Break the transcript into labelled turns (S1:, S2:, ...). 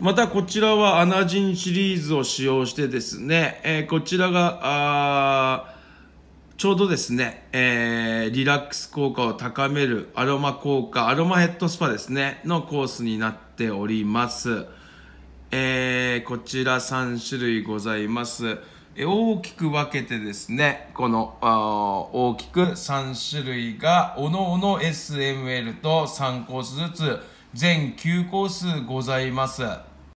S1: またこちらはアナジンシリーズを使用してですね、えー、こちらがちょうどですね、えー、リラックス効果を高めるアロマ効果、アロマヘッドスパですね、のコースになっております。えー、こちら3種類ございます。え大きく分けてですね、このあ大きく3種類が、おのおの SML と3コースずつ、全9コースございます。